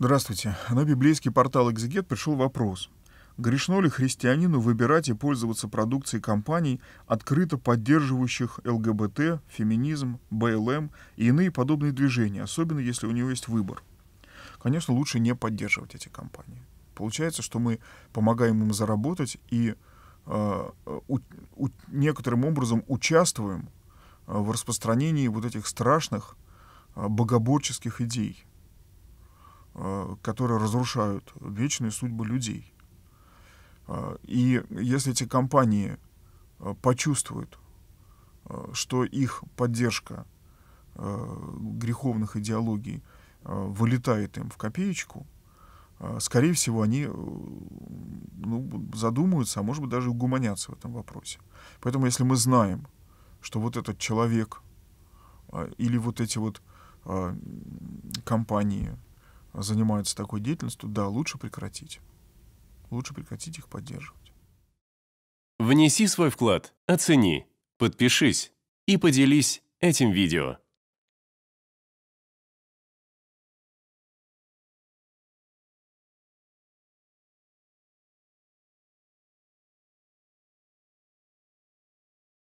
Здравствуйте. На библейский портал «Экзегет» пришел вопрос. Грешно ли христианину выбирать и пользоваться продукцией компаний, открыто поддерживающих ЛГБТ, феминизм, БЛМ и иные подобные движения, особенно если у него есть выбор? Конечно, лучше не поддерживать эти компании. Получается, что мы помогаем им заработать и э, у, у, некоторым образом участвуем э, в распространении вот этих страшных э, богоборческих идей. Э, которые разрушают вечные судьбы людей. Э, и если эти компании э, почувствуют, что их поддержка греховных идеологий вылетает им в копеечку, скорее всего, они ну, задумаются, а может быть, даже угуманятся в этом вопросе. Поэтому, если мы знаем, что вот этот человек или вот эти вот компании, занимаются такой деятельностью, да, лучше прекратить. Лучше прекратить их поддерживать. Внеси свой вклад, оцени, подпишись и поделись этим видео.